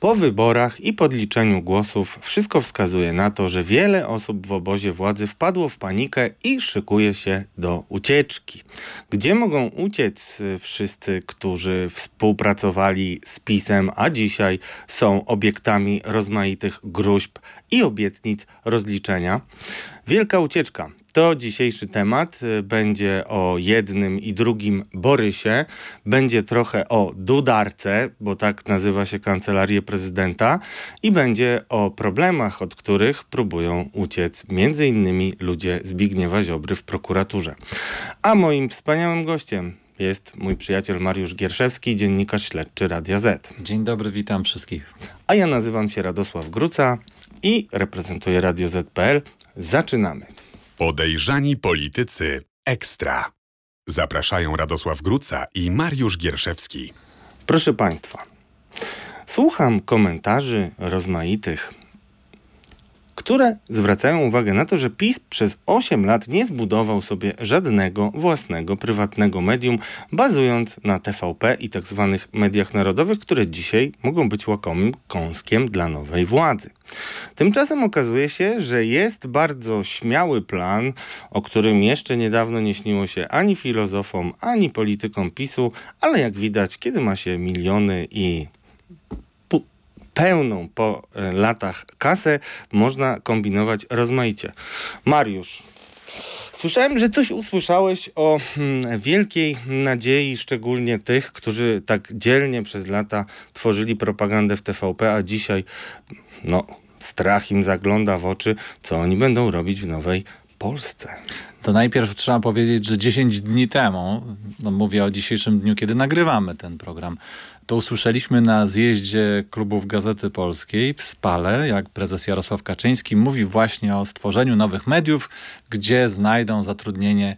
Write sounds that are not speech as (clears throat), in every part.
Po wyborach i podliczeniu głosów wszystko wskazuje na to, że wiele osób w obozie władzy wpadło w panikę i szykuje się do ucieczki. Gdzie mogą uciec y, wszyscy, którzy współpracowali z PiSem, a dzisiaj są obiektami rozmaitych gruźb i obietnic rozliczenia? Wielka ucieczka to dzisiejszy temat. Y, będzie o jednym i drugim Borysie, będzie trochę o Dudarce, bo tak nazywa się kancelarię prezydenta, i będzie o problemach, od których próbują uciec m.in. ludzie Zbigniewa Ziobry w prokuraturze. A moim wspaniałym gościem jest mój przyjaciel Mariusz Gierszewski, dziennikarz śledczy Radia Z. Dzień dobry, witam wszystkich. A ja nazywam się Radosław Gruca i reprezentuję Radio Z.pl. Zaczynamy. Podejrzani politycy ekstra. Zapraszają Radosław Gruca i Mariusz Gierszewski. Proszę Państwa, słucham komentarzy rozmaitych które zwracają uwagę na to, że PiS przez 8 lat nie zbudował sobie żadnego własnego prywatnego medium, bazując na TVP i tzw. Tak mediach narodowych, które dzisiaj mogą być łakomym kąskiem dla nowej władzy. Tymczasem okazuje się, że jest bardzo śmiały plan, o którym jeszcze niedawno nie śniło się ani filozofom, ani politykom PiSu, ale jak widać, kiedy ma się miliony i pełną po e, latach kasę można kombinować rozmaicie. Mariusz, Słyszałem, że coś usłyszałeś o hmm, wielkiej nadziei, szczególnie tych, którzy tak dzielnie przez lata tworzyli propagandę w TVP, a dzisiaj no, strach im zagląda w oczy, co oni będą robić w nowej Polsce. To najpierw trzeba powiedzieć, że 10 dni temu, no mówię o dzisiejszym dniu, kiedy nagrywamy ten program, to usłyszeliśmy na zjeździe klubów Gazety Polskiej w Spale, jak prezes Jarosław Kaczyński mówi właśnie o stworzeniu nowych mediów, gdzie znajdą zatrudnienie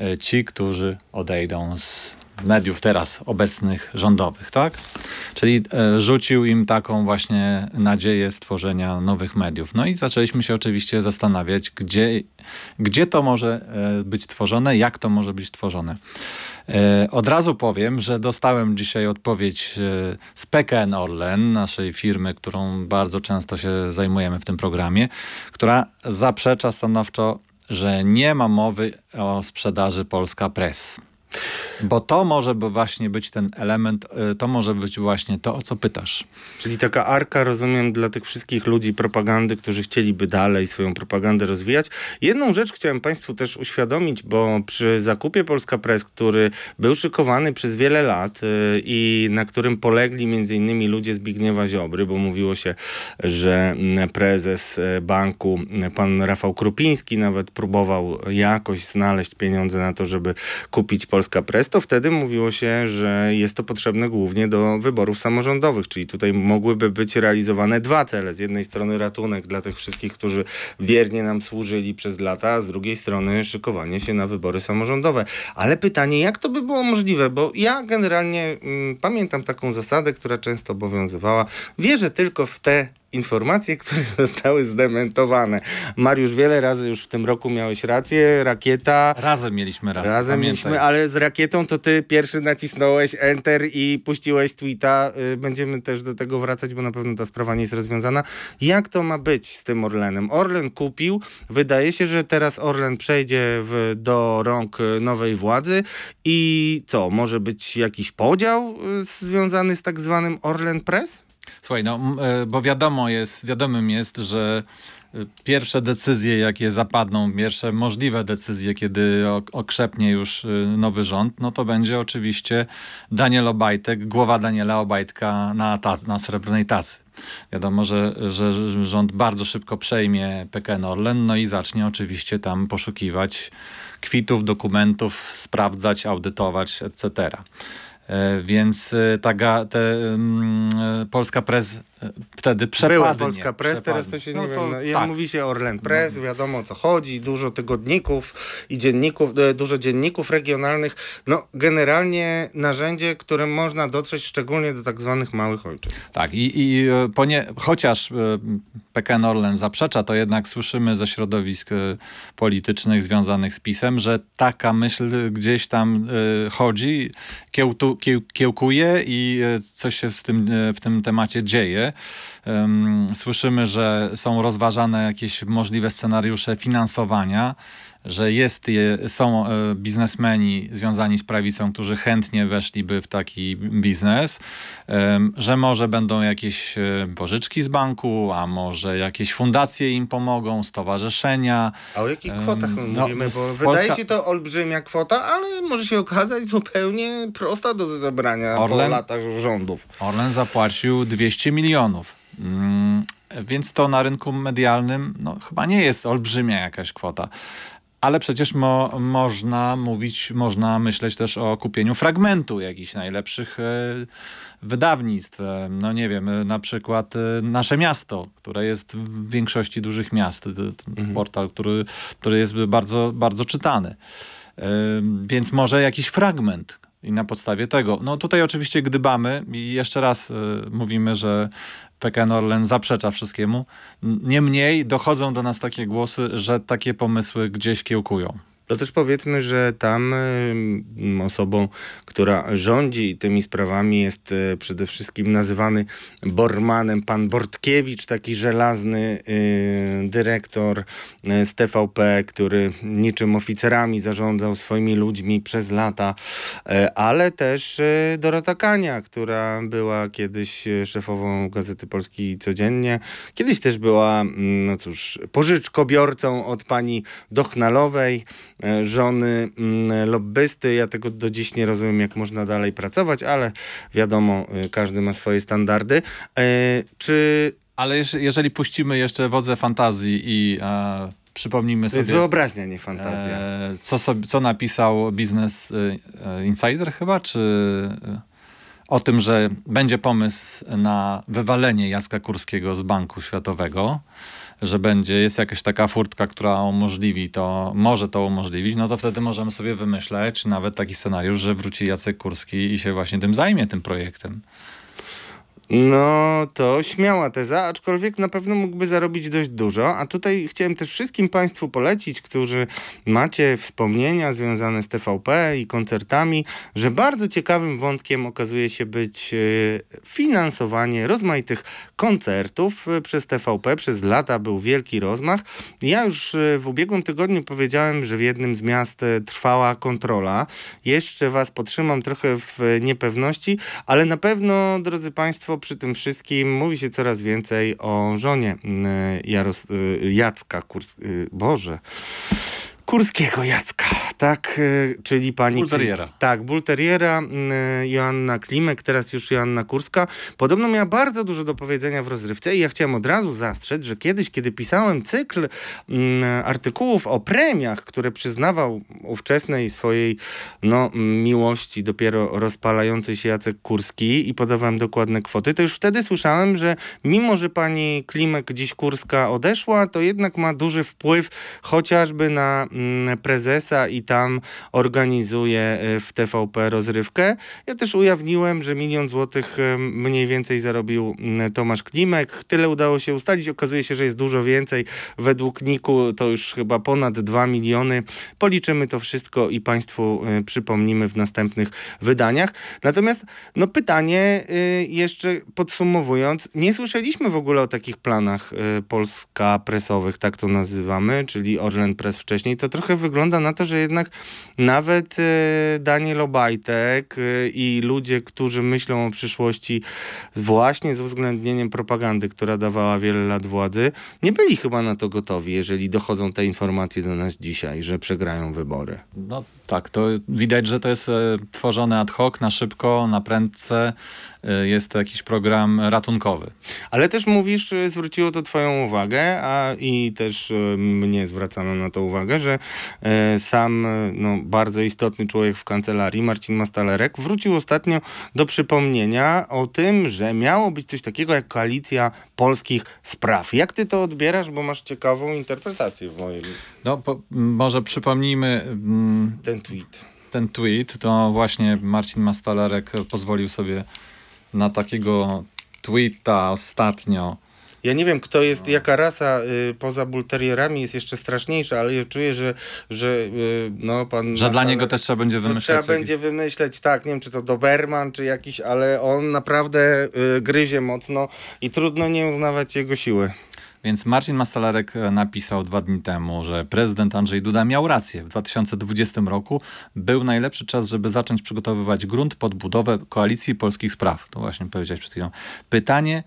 e, ci, którzy odejdą z mediów teraz obecnych rządowych, tak? Czyli e, rzucił im taką właśnie nadzieję stworzenia nowych mediów. No i zaczęliśmy się oczywiście zastanawiać, gdzie, gdzie to może e, być tworzone, jak to może być tworzone. E, od razu powiem, że dostałem dzisiaj odpowiedź z PKN Orlen, naszej firmy, którą bardzo często się zajmujemy w tym programie, która zaprzecza stanowczo, że nie ma mowy o sprzedaży Polska Press. Bo to może by właśnie być ten element, y, to może być właśnie to, o co pytasz. Czyli taka arka, rozumiem, dla tych wszystkich ludzi propagandy, którzy chcieliby dalej swoją propagandę rozwijać. Jedną rzecz chciałem Państwu też uświadomić, bo przy zakupie Polska Press, który był szykowany przez wiele lat y, i na którym polegli między innymi ludzie Zbigniewa Ziobry, bo mówiło się, że mm, prezes y, banku, pan Rafał Krupiński nawet próbował jakoś znaleźć pieniądze na to, żeby kupić Polskę Polska Press, to wtedy mówiło się, że jest to potrzebne głównie do wyborów samorządowych, czyli tutaj mogłyby być realizowane dwa cele. Z jednej strony ratunek dla tych wszystkich, którzy wiernie nam służyli przez lata, a z drugiej strony szykowanie się na wybory samorządowe. Ale pytanie, jak to by było możliwe? Bo ja generalnie mm, pamiętam taką zasadę, która często obowiązywała. Wierzę tylko w te informacje, które (laughs) zostały zdementowane. Mariusz, wiele razy już w tym roku miałeś rację, rakieta... Razem mieliśmy rację, Razem pamiętaj. mieliśmy, ale z rakietą to ty pierwszy nacisnąłeś Enter i puściłeś tweeta. Y, będziemy też do tego wracać, bo na pewno ta sprawa nie jest rozwiązana. Jak to ma być z tym Orlenem? Orlen kupił, wydaje się, że teraz Orlen przejdzie w, do rąk nowej władzy i co, może być jakiś podział y, związany z tak zwanym Orlen Press? Słuchaj, no e, bo wiadomo jest, wiadomym jest, że e, pierwsze decyzje, jakie zapadną, pierwsze możliwe decyzje, kiedy okrzepnie już e, nowy rząd, no to będzie oczywiście Daniel Obajtek, głowa Daniela Obajtka na, ta, na srebrnej tacy. Wiadomo, że, że rząd bardzo szybko przejmie PKN Orlen, no i zacznie oczywiście tam poszukiwać kwitów, dokumentów, sprawdzać, audytować, etc. E, więc e, ta, te e, Polska prez wtedy przepadnie. Była Polska Press, teraz to się nie no to, wiem, no, tak. mówi się Orlen Press, mhm. wiadomo o co chodzi, dużo tygodników i dzienników, e, dużo dzienników regionalnych, no generalnie narzędzie, którym można dotrzeć szczególnie do tak zwanych małych ojczyzn. Tak i, i e, ponie, chociaż e, PKN Orlen zaprzecza, to jednak słyszymy ze środowisk politycznych związanych z PiSem, że taka myśl gdzieś tam chodzi, kiełtu, kiełkuje i coś się w tym, w tym temacie dzieje. Słyszymy, że są rozważane jakieś możliwe scenariusze finansowania że jest, są e, biznesmeni związani z prawicą, którzy chętnie weszliby w taki biznes, że może będą jakieś e, pożyczki z banku, a może jakieś fundacje im pomogą, stowarzyszenia. A o jakich kwotach my no, mówimy? Bo wydaje się to olbrzymia kwota, ale może się okazać zupełnie prosta do zebrania Orlen, po latach rządów. Orlen zapłacił 200 milionów. Mm, więc to na rynku medialnym no, chyba nie jest olbrzymia jakaś kwota. Ale przecież mo, można mówić, można myśleć też o kupieniu fragmentu jakichś najlepszych e, wydawnictw. No nie wiem, e, na przykład e, Nasze Miasto, które jest w większości dużych miast. Mhm. Portal, który, który jest bardzo, bardzo czytany. Więc może jakiś fragment, i na podstawie tego. No tutaj oczywiście gdybamy i jeszcze raz y, mówimy, że PKN Orlen zaprzecza wszystkiemu. Niemniej dochodzą do nas takie głosy, że takie pomysły gdzieś kiełkują. To no też powiedzmy, że tam osobą, która rządzi tymi sprawami jest e, przede wszystkim nazywany Bormanem pan Bortkiewicz, taki żelazny e, dyrektor e, z TVP, który niczym oficerami zarządzał swoimi ludźmi przez lata, ale też Dorota Kania, która była kiedyś szefową Gazety Polskiej Codziennie, kiedyś też była, mm, no cóż, pożyczkobiorcą od pani Dochnalowej, E, żony mm, lobbysty. Ja tego do dziś nie rozumiem, jak można dalej pracować, ale wiadomo, e, każdy ma swoje standardy. E, czy... Ale jeżeli puścimy jeszcze wodze fantazji i e, sobie... To jest wyobraźnia, nie fantazja. E, co, sobie, co napisał biznes Insider chyba, czy o tym, że będzie pomysł na wywalenie Jacka Kurskiego z Banku Światowego że będzie, jest jakaś taka furtka, która umożliwi to, może to umożliwić, no to wtedy możemy sobie wymyśleć nawet taki scenariusz, że wróci Jacek Kurski i się właśnie tym zajmie, tym projektem. No, to śmiała teza, aczkolwiek na pewno mógłby zarobić dość dużo. A tutaj chciałem też wszystkim Państwu polecić, którzy macie wspomnienia związane z TVP i koncertami, że bardzo ciekawym wątkiem okazuje się być e, finansowanie rozmaitych koncertów e, przez TVP. Przez lata był wielki rozmach. Ja już e, w ubiegłym tygodniu powiedziałem, że w jednym z miast trwała kontrola. Jeszcze Was potrzymam trochę w niepewności, ale na pewno, drodzy Państwo, przy tym wszystkim mówi się coraz więcej o żonie y, Jaros y, Jacka Kurs... Y, Boże... Kurskiego Jacka, tak, y, czyli pani... Bulteriera. Tak, Bulteriera, y, Joanna Klimek, teraz już Joanna Kurska. Podobno miała bardzo dużo do powiedzenia w rozrywce i ja chciałem od razu zastrzec, że kiedyś, kiedy pisałem cykl mm, artykułów o premiach, które przyznawał ówczesnej swojej no, miłości dopiero rozpalającej się Jacek Kurski i podawałem dokładne kwoty, to już wtedy słyszałem, że mimo, że pani Klimek dziś Kurska odeszła, to jednak ma duży wpływ chociażby na Mm, prezesa i tam organizuje e, w TVP rozrywkę. Ja też ujawniłem, że milion złotych e, mniej więcej zarobił mm, Tomasz Klimek. Tyle udało się ustalić. Okazuje się, że jest dużo więcej. Według Niku to już chyba ponad 2 miliony. Policzymy to wszystko i Państwu e, przypomnimy w następnych wydaniach. Natomiast no pytanie jeszcze podsumowując. Nie słyszeliśmy w ogóle o takich planach Polska presowych, tak to nazywamy, czyli Orlen Press wcześniej. To trochę wygląda na to, że jednak nawet e, Daniel Obajtek e, i ludzie, którzy myślą o przyszłości właśnie z uwzględnieniem propagandy, która dawała wiele lat władzy, nie byli chyba na to gotowi, jeżeli dochodzą te informacje do nas dzisiaj, że przegrają wybory. No tak, to widać, że to jest e, tworzone ad hoc, na szybko, na prędce. E, jest to jakiś program ratunkowy. Ale też mówisz, e, zwróciło to Twoją uwagę, a i też mnie zwracano na to uwagę, że sam no, bardzo istotny człowiek w kancelarii, Marcin Mastalerek, wrócił ostatnio do przypomnienia o tym, że miało być coś takiego jak koalicja polskich spraw. Jak Ty to odbierasz, bo masz ciekawą interpretację w moim. No, po, może przypomnijmy. Ten ten tweet? Ten tweet, to właśnie Marcin Mastalerek pozwolił sobie na takiego tweeta ostatnio. Ja nie wiem, kto jest, jaka rasa y, poza bulterierami jest jeszcze straszniejsza, ale ja czuję, że, że y, no pan... Że dla niego też trzeba będzie wymyśleć. Trzeba jakiś... będzie wymyśleć, tak, nie wiem, czy to Doberman, czy jakiś, ale on naprawdę y, gryzie mocno i trudno nie uznawać jego siły. Więc Marcin Mastalarek e, napisał dwa dni temu, że prezydent Andrzej Duda miał rację. W 2020 roku był najlepszy czas, żeby zacząć przygotowywać grunt pod budowę koalicji polskich spraw. To właśnie powiedziałeś przed chwilą. Pytanie,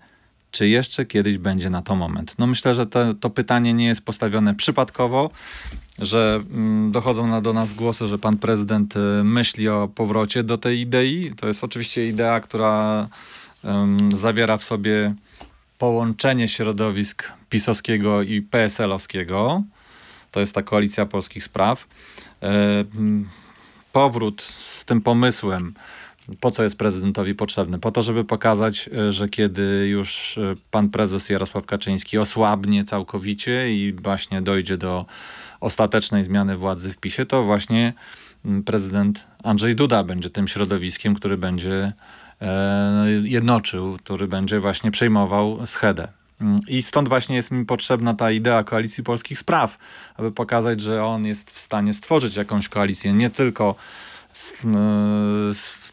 czy jeszcze kiedyś będzie na to moment? No myślę, że to pytanie nie jest postawione przypadkowo, że mm, dochodzą na, do nas głosy, że pan prezydent y, myśli o powrocie do tej idei. To jest oczywiście idea, która y, zawiera w sobie połączenie środowisk pisowskiego i PSL-owskiego. To jest ta koalicja polskich spraw. E, powrót z tym pomysłem, po co jest prezydentowi potrzebny? Po to, żeby pokazać, e, że kiedy już e, pan prezes Jarosław Kaczyński osłabnie całkowicie i właśnie dojdzie do ostatecznej zmiany władzy w PiSie, to właśnie prezydent Andrzej Duda będzie tym środowiskiem, który będzie E, no jednoczył, który będzie właśnie przejmował schedę. Mm, I stąd właśnie jest mi potrzebna ta idea koalicji polskich spraw, aby pokazać, że on jest w stanie stworzyć jakąś koalicję, nie tylko z,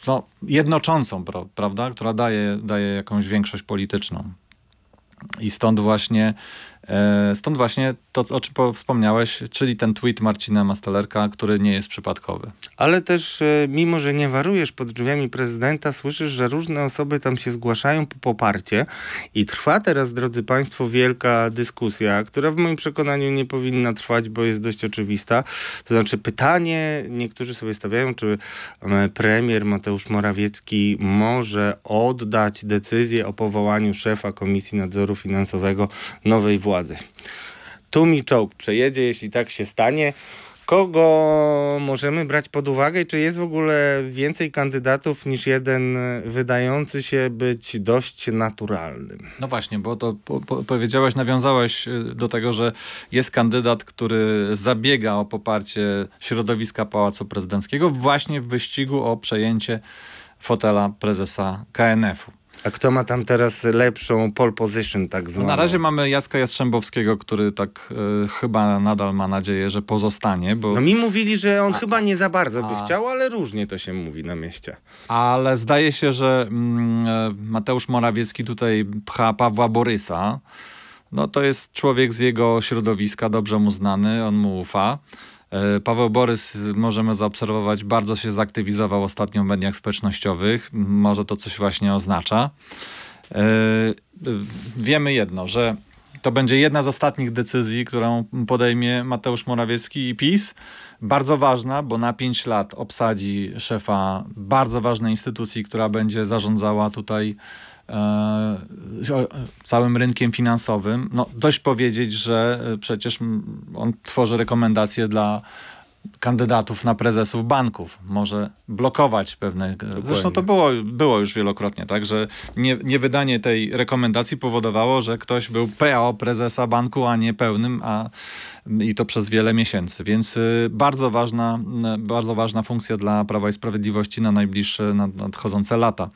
no, jednoczącą, prawda, która daje, daje jakąś większość polityczną. I stąd właśnie E, stąd właśnie to, o czym wspomniałeś, czyli ten tweet Marcina Mastalerka, który nie jest przypadkowy. Ale też, e, mimo że nie warujesz pod drzwiami prezydenta, słyszysz, że różne osoby tam się zgłaszają po poparcie i trwa teraz, drodzy Państwo, wielka dyskusja, która w moim przekonaniu nie powinna trwać, bo jest dość oczywista. To znaczy pytanie, niektórzy sobie stawiają, czy e, premier Mateusz Morawiecki może oddać decyzję o powołaniu szefa Komisji Nadzoru Finansowego nowej władzy władzy. Tu mi czołg przejedzie, jeśli tak się stanie. Kogo możemy brać pod uwagę? Czy jest w ogóle więcej kandydatów niż jeden wydający się być dość naturalnym? No właśnie, bo to po, po powiedziałeś, nawiązałeś y, do tego, że jest kandydat, który zabiega o poparcie środowiska Pałacu Prezydenckiego właśnie w wyścigu o przejęcie fotela prezesa KNF-u. A kto ma tam teraz lepszą pole position, tak zwaną? No na razie mamy Jacka Jastrzębowskiego, który tak y, chyba nadal ma nadzieję, że pozostanie, bo... No mi mówili, że on a, chyba nie za bardzo by chciał, ale różnie to się mówi na mieście. Ale zdaje się, że mm, e, Mateusz Morawiecki tutaj pcha Pawła Borysa. No to jest człowiek z jego środowiska, dobrze mu znany, on mu ufa. E, Paweł Borys, możemy zaobserwować, bardzo się zaktywizował ostatnio w mediach społecznościowych. Może to coś właśnie oznacza. E, wiemy jedno, że to będzie jedna z ostatnich decyzji, którą podejmie Mateusz Morawiecki i PiS. Bardzo ważna, bo na 5 lat obsadzi szefa bardzo ważnej instytucji, która będzie zarządzała tutaj E, całym rynkiem finansowym. No, dość powiedzieć, że e, przecież on tworzy rekomendacje dla kandydatów na prezesów banków, może blokować pewne... Dokładnie. Zresztą to było, było już wielokrotnie, tak, że nie, nie wydanie tej rekomendacji powodowało, że ktoś był PO prezesa banku, a nie pełnym, a i to przez wiele miesięcy. Więc y, bardzo ważna, y, bardzo ważna funkcja dla Prawa i Sprawiedliwości na najbliższe, nadchodzące lata.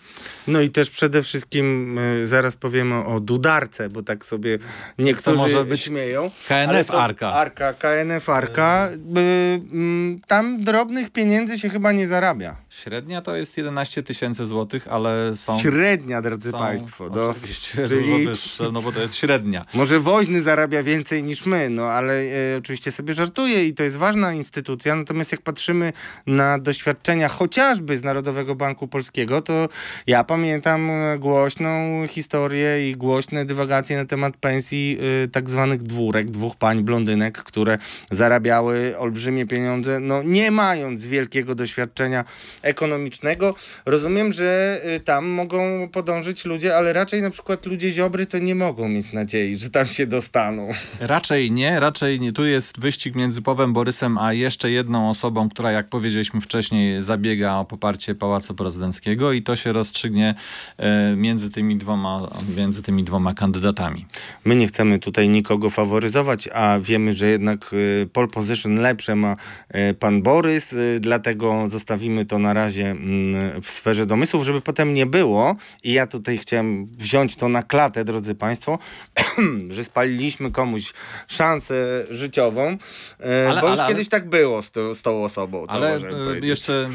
No i też przede wszystkim y, zaraz powiemy o Dudarce, bo tak sobie niektórzy to może być śmieją. KNF Arka. Arka, KNF Arka. Yy Mm, tam drobnych pieniędzy się chyba nie zarabia. Średnia to jest 11 tysięcy złotych, ale są... Średnia, drodzy są, Państwo. Do, oczywiście czyli... wyższe, no bo to jest średnia. Może woźny zarabia więcej niż my, no ale e, oczywiście sobie żartuję i to jest ważna instytucja, natomiast jak patrzymy na doświadczenia chociażby z Narodowego Banku Polskiego, to ja pamiętam e, głośną historię i głośne dywagacje na temat pensji e, tak zwanych dwórek, dwóch pań blondynek, które zarabiały olbrzymie pieniądze pieniądze, no nie mając wielkiego doświadczenia ekonomicznego. Rozumiem, że y, tam mogą podążyć ludzie, ale raczej na przykład ludzie Ziobry to nie mogą mieć nadziei, że tam się dostaną. Raczej nie, raczej nie. Tu jest wyścig między Powem Borysem a jeszcze jedną osobą, która jak powiedzieliśmy wcześniej zabiega o poparcie Pałacu Prezydenckiego i to się rozstrzygnie e, między tymi dwoma, między tymi dwoma kandydatami. My nie chcemy tutaj nikogo faworyzować, a wiemy, że jednak y, pole position lepsze ma E, pan Borys, e, dlatego zostawimy to na razie mm, w sferze domysłów, żeby potem nie było. I ja tutaj chciałem wziąć to na klatę, drodzy Państwo, (clears throat) że spaliliśmy komuś szansę życiową, e, ale, bo już ale, kiedyś tak było z, to, z tą osobą. Ale jeszcze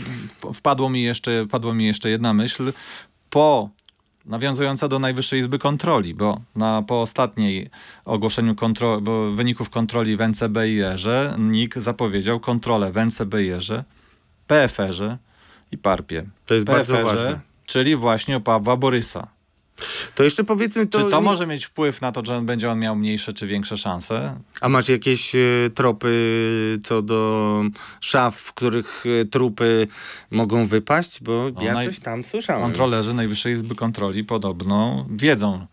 wpadło mi jeszcze, padła mi jeszcze jedna myśl. Po nawiązująca do Najwyższej Izby Kontroli, bo na, po ostatniej ogłoszeniu kontro, wyników kontroli w NCBIR-ze NIK zapowiedział kontrolę w NCBIR-ze, PFR-ze i Parpie e. To jest PFR-ze, bardzo ważne. Czyli właśnie o Pawła Borysa. To jeszcze powiedzmy to... Czy to może mieć wpływ na to, że on będzie on miał mniejsze czy większe szanse? A masz jakieś e, tropy e, co do szaf, w których e, trupy mogą wypaść? Bo no, ja naj... coś tam słyszałem. Kontrolerzy Najwyższej Izby Kontroli podobno wiedzą,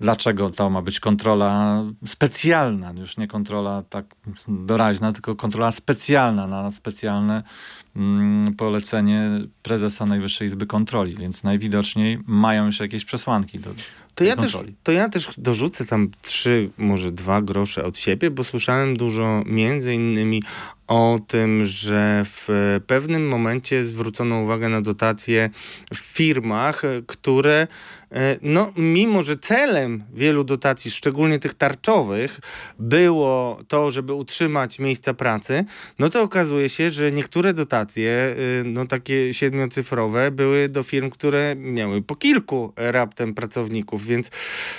dlaczego to ma być kontrola specjalna, już nie kontrola tak doraźna, tylko kontrola specjalna na specjalne mm, polecenie prezesa Najwyższej Izby Kontroli, więc najwidoczniej mają już jakieś przesłanki do to ja, Też, to ja też dorzucę tam trzy, może dwa grosze od siebie, bo słyszałem dużo między innymi o tym, że w pewnym momencie zwrócono uwagę na dotacje w firmach, które e, no, mimo że celem wielu dotacji, szczególnie tych tarczowych, było to, żeby utrzymać miejsca pracy, no to okazuje się, że niektóre dotacje, e, no takie siedmiocyfrowe, były do firm, które miały po kilku raptem pracowników, więc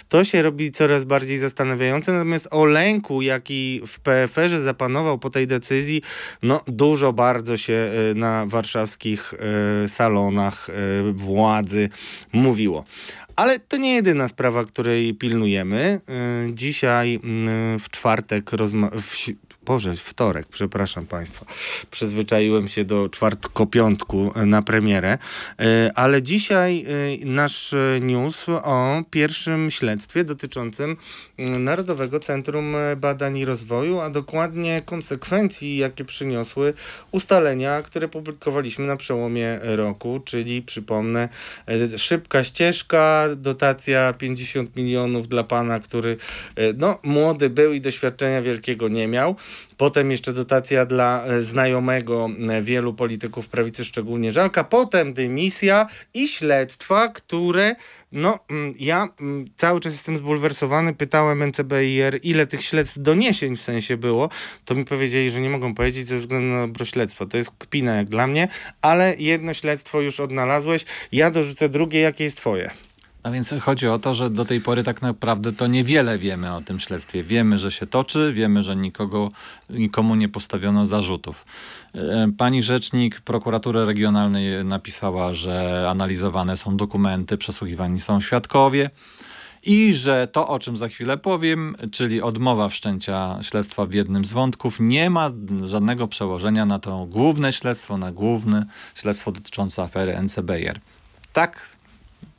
to się robi coraz bardziej zastanawiające. Natomiast o lęku, jaki w PFR-ze zapanował po tej decyzji, no dużo bardzo się e, na warszawskich e, salonach e, władzy mówiło. Ale to nie jedyna sprawa, której pilnujemy. Dzisiaj mm, w czwartek, w Boże, wtorek, przepraszam Państwa. Przyzwyczaiłem się do czwartko-piątku na premierę, e, ale dzisiaj e, nasz news o pierwszym śledztwie dotyczącym e, Narodowego Centrum Badań i Rozwoju, a dokładnie konsekwencji, jakie przyniosły ustalenia, które publikowaliśmy na przełomie roku, czyli przypomnę, szybka ścieżka, dotacja 50 milionów dla pana, który no, młody był i doświadczenia wielkiego nie miał potem jeszcze dotacja dla e, znajomego e, wielu polityków prawicy, szczególnie Żalka, potem dymisja i śledztwa, które no, mm, ja mm, cały czas jestem zbulwersowany. Pytałem NCBIR, ile tych śledztw doniesień w sensie było. To mi powiedzieli, że nie mogą powiedzieć ze względu na dobro śledztwa. To jest kpina jak dla mnie, ale jedno śledztwo już odnalazłeś. Ja dorzucę drugie, jakie jest twoje. A więc chodzi o to, że do tej pory tak naprawdę to niewiele wiemy o tym śledztwie. Wiemy, że się toczy, wiemy, że nikogo, nikomu nie postawiono zarzutów. E, pani rzecznik prokuratury regionalnej napisała, że analizowane są dokumenty, przesłuchiwani są świadkowie i że to, o czym za chwilę powiem, czyli odmowa wszczęcia śledztwa w jednym z wątków, nie ma żadnego przełożenia na to główne śledztwo, na główne śledztwo dotyczące afery NCBR. Tak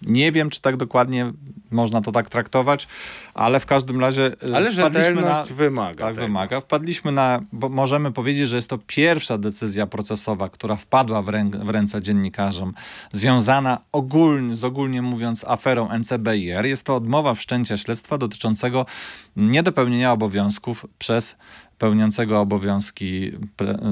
nie wiem, czy tak dokładnie można to tak traktować, ale w każdym razie. E, ale rzetelność na, wymaga. Tak, tego. wymaga. Wpadliśmy na, bo możemy powiedzieć, że jest to pierwsza decyzja procesowa, która wpadła w, rę, w ręce dziennikarzom, związana ogólnie, z ogólnie mówiąc aferą NCBIR. Jest to odmowa wszczęcia śledztwa dotyczącego niedopełnienia obowiązków przez pełniącego obowiązki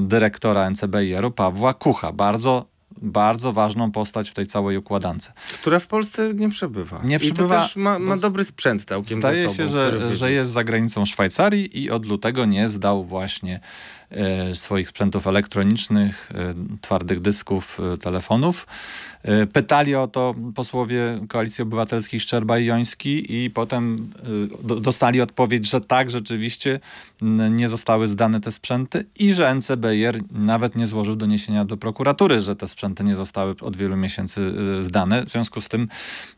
dyrektora NCBIR-u Pawła Kucha. Bardzo bardzo ważną postać w tej całej układance. Która w Polsce nie przebywa. Nie przebywa. I to też ma, ma dobry sprzęt całkiem Zdaje sobą, się, że, że jest za granicą Szwajcarii i od lutego nie zdał właśnie E, swoich sprzętów elektronicznych, e, twardych dysków, e, telefonów. Pytali o to posłowie Koalicji Obywatelskiej Szczerba i Joński i potem dostali odpowiedź, że tak, rzeczywiście nie zostały zdane te sprzęty i że NCBR nawet nie złożył doniesienia do prokuratury, że te sprzęty nie zostały od wielu miesięcy zdane. W związku z tym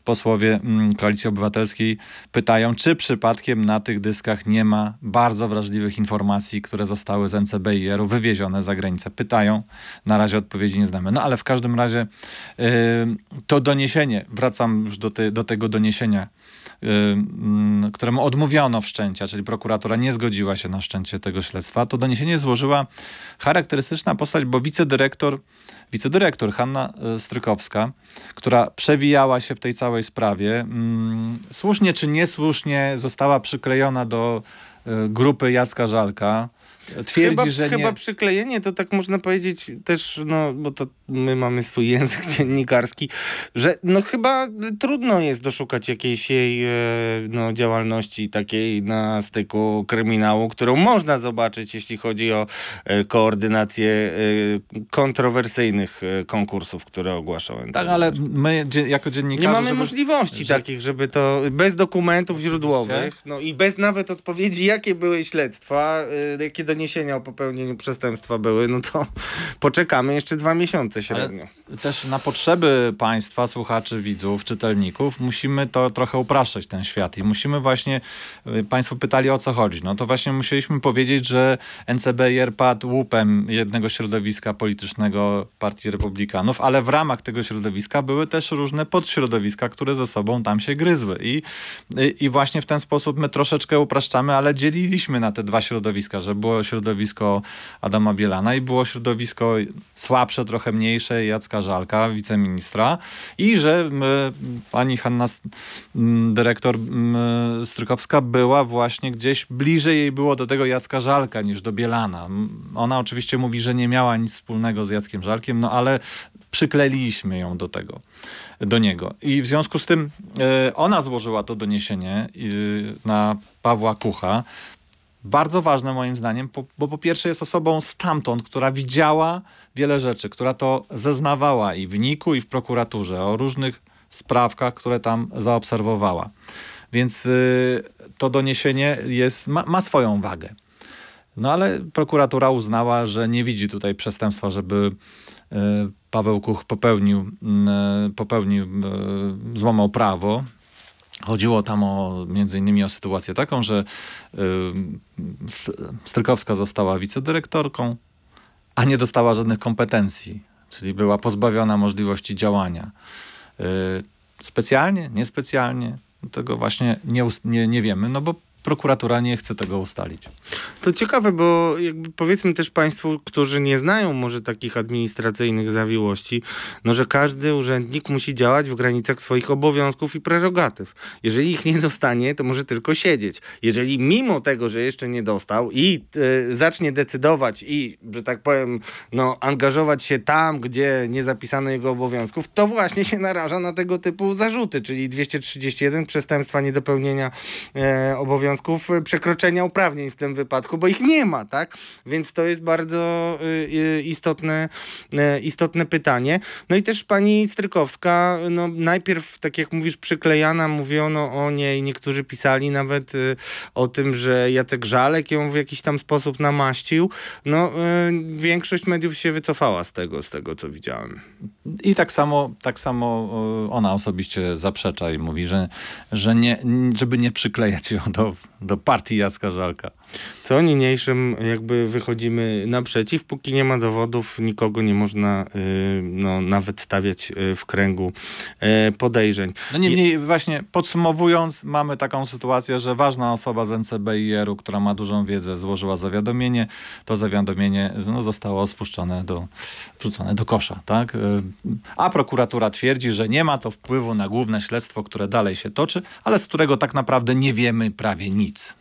posłowie Koalicji Obywatelskiej pytają, czy przypadkiem na tych dyskach nie ma bardzo wrażliwych informacji, które zostały z NCBR BIR-u wywiezione za granicę. Pytają, na razie odpowiedzi nie znamy. No ale w każdym razie yy, to doniesienie, wracam już do, te, do tego doniesienia, yy, któremu odmówiono wszczęcia, czyli prokuratura nie zgodziła się na wszczęcie tego śledztwa, to doniesienie złożyła charakterystyczna postać, bo wicedyrektor, wicedyrektor Hanna y, Strykowska, która przewijała się w tej całej sprawie, yy, słusznie czy niesłusznie została przyklejona do y, grupy Jacka Żalka, twierdzi, chyba, że Chyba nie... przyklejenie, to tak można powiedzieć też, no, bo to my mamy swój język (laughs) dziennikarski, że no chyba trudno jest doszukać jakiejś jej e, no, działalności takiej na styku kryminału, którą można zobaczyć, jeśli chodzi o e, koordynację e, kontrowersyjnych konkursów, które ogłaszałem. Tak, ale my jako dziennikarze... Nie mamy żeby... możliwości że... takich, żeby to bez dokumentów źródłowych, no i bez nawet odpowiedzi, jakie były śledztwa, jakie doniesienia o popełnieniu przestępstwa były, no to (laughs) poczekamy jeszcze dwa miesiące średnio. Ale też na potrzeby państwa, słuchaczy, widzów, czytelników musimy to trochę upraszczać ten świat i musimy właśnie, y, państwo pytali o co chodzi, no to właśnie musieliśmy powiedzieć, że NCBR padł łupem jednego środowiska politycznego Partii Republikanów, ale w ramach tego środowiska były też różne podśrodowiska, które ze sobą tam się gryzły i, i, y, i właśnie w ten sposób my troszeczkę upraszczamy, ale dzieliliśmy na te dwa środowiska, że było środowisko Adama Bielana i było środowisko słabsze, trochę mniejsze Jacka Żalka, wiceministra i że pani Hanna dyrektor Strykowska była właśnie gdzieś bliżej jej było do tego Jacka Żalka niż do Bielana. Ona oczywiście mówi, że nie miała nic wspólnego z Jackiem Żalkiem, no ale przykleiliśmy ją do tego, do niego. I w związku z tym e, ona złożyła to doniesienie e, na Pawła Kucha. Bardzo ważne moim zdaniem, bo, bo po pierwsze jest osobą stamtąd, która widziała wiele rzeczy, która to zeznawała i w niku u i w prokuraturze o różnych sprawkach, które tam zaobserwowała. Więc y, to doniesienie jest, ma, ma swoją wagę. No ale prokuratura uznała, że nie widzi tutaj przestępstwa, żeby y, Paweł Kuch popełnił, y, popełnił, y, złamał prawo, Chodziło tam o, między innymi o sytuację taką, że y, Strykowska została wicedyrektorką, a nie dostała żadnych kompetencji, czyli była pozbawiona możliwości działania. Y, specjalnie, niespecjalnie, tego właśnie nie, nie, nie wiemy, no bo prokuratura nie chce tego ustalić. To ciekawe, bo jakby powiedzmy też Państwu, którzy nie znają może takich administracyjnych zawiłości, no że każdy urzędnik musi działać w granicach swoich obowiązków i prerogatyw. Jeżeli ich nie dostanie, to może tylko siedzieć. Jeżeli mimo tego, że jeszcze nie dostał i y, zacznie decydować i, że tak powiem, no, angażować się tam, gdzie nie zapisano jego obowiązków, to właśnie się naraża na tego typu zarzuty, czyli 231 przestępstwa niedopełnienia y, obowiązków Y, przekroczenia uprawnień w tym wypadku, bo ich nie ma, tak? Więc to jest bardzo y, y, istotne, istotne pytanie. No i też pani Strykowska, no najpierw, tak jak mówisz, przyklejana, mówiono o niej, niektórzy pisali nawet o tym, że Jacek Żalek ją w jakiś tam sposób namaścił. No większość mediów się wycofała z tego, z tego co widziałem. I tak samo, tak samo ona osobiście zaprzecza i mówi, że, że nie, żeby nie przyklejać ją do do partii Jacka Żalka. Co niniejszym jakby wychodzimy naprzeciw, póki nie ma dowodów, nikogo nie można y, no, nawet stawiać y, w kręgu y, podejrzeń. No niemniej właśnie podsumowując, mamy taką sytuację, że ważna osoba z NCBIR-u, która ma dużą wiedzę, złożyła zawiadomienie, to zawiadomienie no, zostało spuszczone do, wrzucone do kosza, tak? A prokuratura twierdzi, że nie ma to wpływu na główne śledztwo, które dalej się toczy, ale z którego tak naprawdę nie wiemy prawie nic.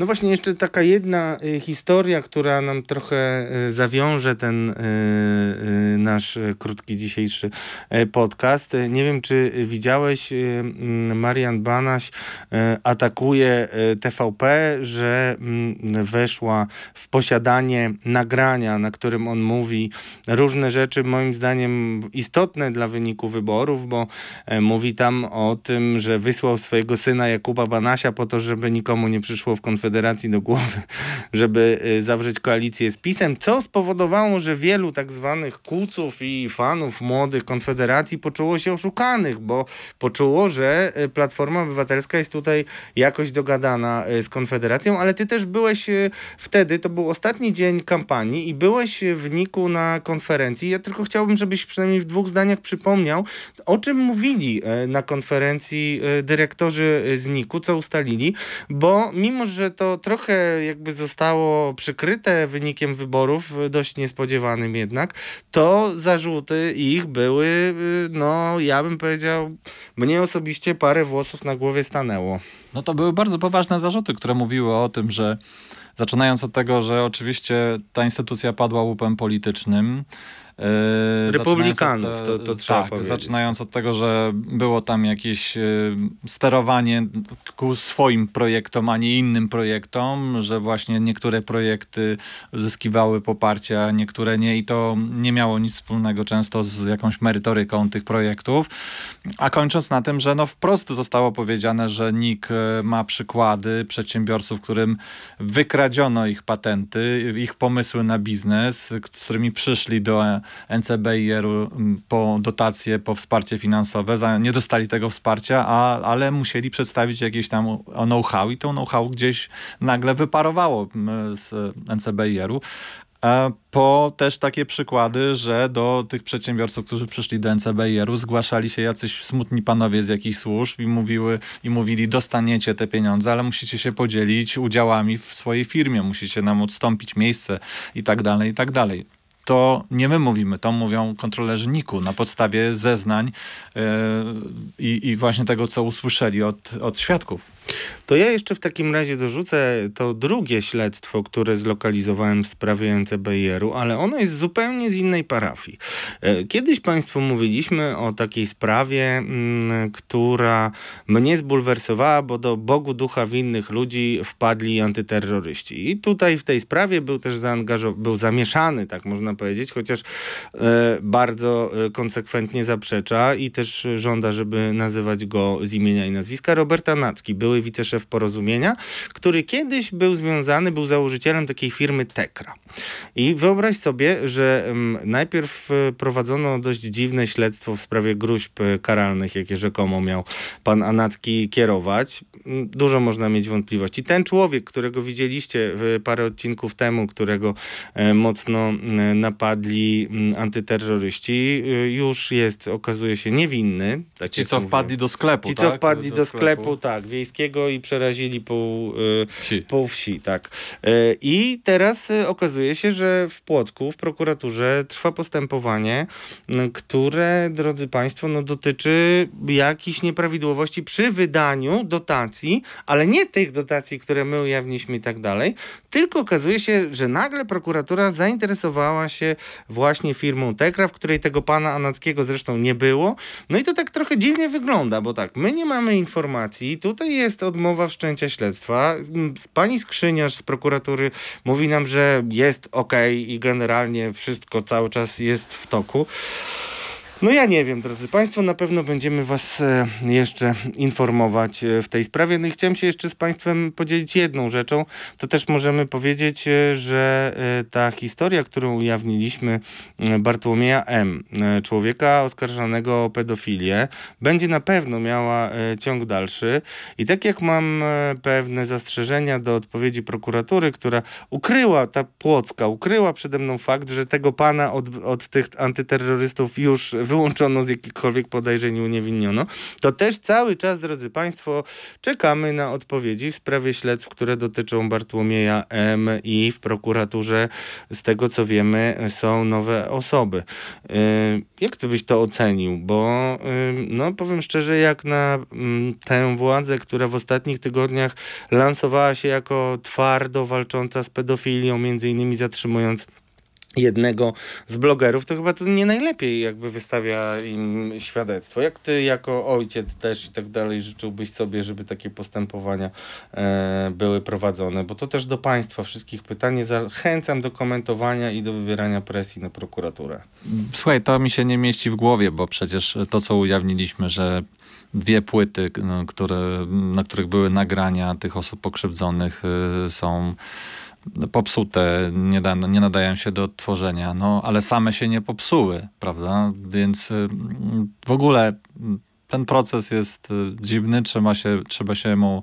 No właśnie, jeszcze taka jedna y, historia, która nam trochę y, zawiąże ten y, nasz krótki dzisiejszy podcast. Nie wiem, czy widziałeś, mm, Marian Banaś atakuje TVP, że mm, weszła w posiadanie nagrania, na którym on mówi różne rzeczy, moim zdaniem istotne dla wyniku wyborów, bo e, mówi tam o tym, że wysłał swojego syna Jakuba Banasia po to, żeby nikomu nie przyszło w Konfederacji do głowy, (laughs) żeby y, zawrzeć koalicję z PiSem, co spowodowało, że wielu tak zwanych kuców i fanów młodych Konfederacji poczuło się oszukanych, bo poczuło, że y, Platforma Obywatelska jest tutaj jakoś dogadana y, z Konfederacją, ale ty też byłeś wtedy, to był ostatni dzień kampanii i byłeś w Niku na konferencji. Ja tylko chciałbym, żebyś przynajmniej w dwóch zdaniach przypomniał, o czym mówili na konferencji dyrektorzy z Niku, co ustalili, bo mimo że to trochę jakby zostało przykryte wynikiem wyborów, e, dość niespodziewanym jednak, to zarzuty ich były, e, no ja bym powiedział, mnie osobiście parę włosów na głowie stanęło. No to były bardzo poważne zarzuty, które mówiły o tym, że zaczynając od tego, że oczywiście ta instytucja padła łupem politycznym, E, Republikanów, e, to, to, trzeba tak, powiedzieć. Zaczynając od tego, że było tam jakieś e, sterowanie ku swoim projektom, a nie innym projektom, że właśnie niektóre projekty zyskiwały poparcie, a niektóre nie i to nie miało nic wspólnego często z jakąś merytoryką tych projektów. A kończąc na tym, że no wprost zostało powiedziane, że NIK ma przykłady przedsiębiorców, którym wykradziono ich patenty, ich pomysły na biznes, z którymi przyszli do NCBIR-u mm, po dotacje, po wsparcie finansowe. Za, nie dostali tego wsparcia, a, ale musieli przedstawić jakieś tam know-how i to know-how gdzieś nagle wyparowało mm, z NCBIR-u. E, po też takie przykłady, że do tych przedsiębiorców, którzy przyszli do NCBR-u, zgłaszali się jacyś smutni panowie z jakichś służb i, mówiły, i mówili, dostaniecie te pieniądze, ale musicie się podzielić udziałami w swojej firmie, musicie nam odstąpić miejsce i tak dalej, i tak dalej to nie my mówimy, to mówią kontrolerzy Niku na podstawie zeznań yy, i właśnie tego, co usłyszeli od, od świadków. To ja jeszcze w takim razie dorzucę to drugie śledztwo, które zlokalizowałem w sprawie NCBR-u, ale ono jest zupełnie z innej parafii. E, kiedyś Państwu mówiliśmy o takiej sprawie, mm, która mnie zbulwersowała, bo do Bogu ducha winnych ludzi wpadli antyterroryści. I tutaj w tej sprawie był też zaangażowany, był zamieszany, tak można powiedzieć, chociaż e, bardzo e, konsekwentnie zaprzecza i też żąda, żeby nazywać go z imienia i nazwiska Roberta Nacki, był były wiceszef porozumienia, który kiedyś był związany, był założycielem takiej firmy Tekra. I wyobraź sobie, że najpierw e, prowadzono dość dziwne śledztwo w sprawie gruźb e, karalnych, jakie rzekomo miał pan Anacki kierować. Dużo można mieć wątpliwości. Ten człowiek, którego widzieliście parę odcinków temu, którego e, mocno napadli antyterroryści, już jest, okazuje się, niewinny. Tak Ci, co mówię. wpadli do sklepu, Ci, tak? co wpadli do, do sklepu, sklepu, tak, wiejskiego Kaczyńskiego i przerazili pół, y, wsi. pół wsi. Tak. Y, I teraz y, okazuje się, że w Płocku, w prokuraturze trwa postępowanie, które, drodzy Państwo, no, dotyczy jakichś nieprawidłowości przy wydaniu dotacji, ale nie tych dotacji, które my ujawniliśmy i tak dalej, tylko okazuje się, że nagle prokuratura zainteresowała się właśnie firmą Tekra, w której tego pana Anackiego zresztą nie było. No i to tak trochę dziwnie wygląda, bo tak, my nie mamy informacji, tutaj jest jest odmowa wszczęcia śledztwa. Mm, pani skrzyniarz z prokuratury mówi nam, że jest ok i generalnie wszystko cały czas jest w toku. No ja nie wiem, drodzy Państwo, na pewno będziemy Was e, jeszcze informować e, w tej sprawie. No i chciałem się jeszcze z Państwem podzielić jedną rzeczą. To też możemy powiedzieć, e, że ta historia, którą ujawniliśmy Bartłomieja M., człowieka oskarżonego o pedofilię, będzie na pewno miała ciąg dalszy. I tak jak mam pewne zastrzeżenia do odpowiedzi prokuratury, która ukryła, ta Płocka ukryła przede mną fakt, że tego pana od, od tych antyterrorystów już wyłączono z jakichkolwiek podejrzeń i uniewinniono, to też cały czas, drodzy Państwo, czekamy na odpowiedzi w sprawie śledztw, które dotyczą Bartłomieja M. i w prokuraturze, z tego co wiemy, są nowe osoby. Y, jak ty byś to ocenił? Bo y, no, powiem szczerze, jak na mm, tę władzę, która w ostatnich tygodniach lansowała się jako twardo walcząca z pedofilią, między innymi zatrzymując jednego z blogerów, to chyba to nie najlepiej jakby wystawia im świadectwo. Jak ty jako ojciec też i tak dalej życzyłbyś sobie, żeby takie postępowania e, były prowadzone? Bo to też do państwa wszystkich pytanie. Zachęcam do komentowania i do wywierania presji na prokuraturę. Słuchaj, to mi się nie mieści w głowie, bo przecież to, co ujawniliśmy, że dwie płyty, no, które, na których były nagrania tych osób pokrzywdzonych y, są popsute, nie, da, nie nadają się do odtworzenia, no ale same się nie popsuły, prawda? Więc y, w ogóle ten proces jest y, dziwny, trzeba się, trzeba się mu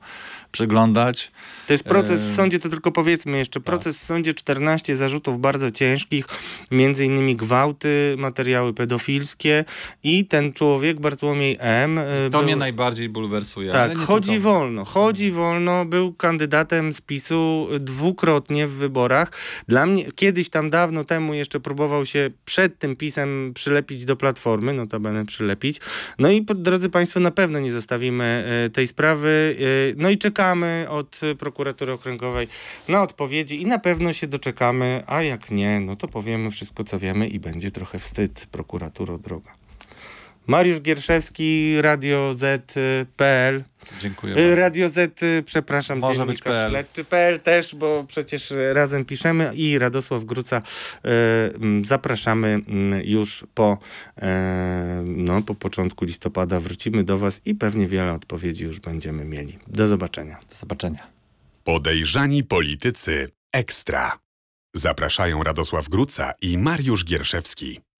przeglądać. To jest proces w e, sądzie, to tylko powiedzmy jeszcze, tak. proces tak. w sądzie 14 zarzutów bardzo ciężkich, między innymi gwałty, materiały pedofilskie i ten człowiek, Bartłomiej M. E, to był, mnie najbardziej bulwersuje. Tak, chodzi tylko... wolno, chodzi wolno, był kandydatem z PiSu dwukrotnie w wyborach. Dla mnie, kiedyś tam dawno temu jeszcze próbował się przed tym PiSem przylepić do Platformy, notabene przylepić. No i drodzy Państwo, na pewno nie zostawimy e, tej sprawy, no i czekamy czekamy od y, prokuratury okręgowej na odpowiedzi i na pewno się doczekamy, a jak nie, no to powiemy wszystko, co wiemy i będzie trochę wstyd, prokuraturo droga. Mariusz Gierszewski, Radio Z.pl. Y, Dziękuję. Y, Radio Z, y, przepraszam, Może być PL. PL też, bo przecież razem piszemy i Radosław Gruca zapraszamy mm, już po, e, no, po początku listopada. Wrócimy do Was i pewnie wiele odpowiedzi już będziemy mieli. Do zobaczenia. Do zobaczenia. Podejrzani politycy ekstra. Zapraszają Radosław Gruca i Mariusz Gierszewski.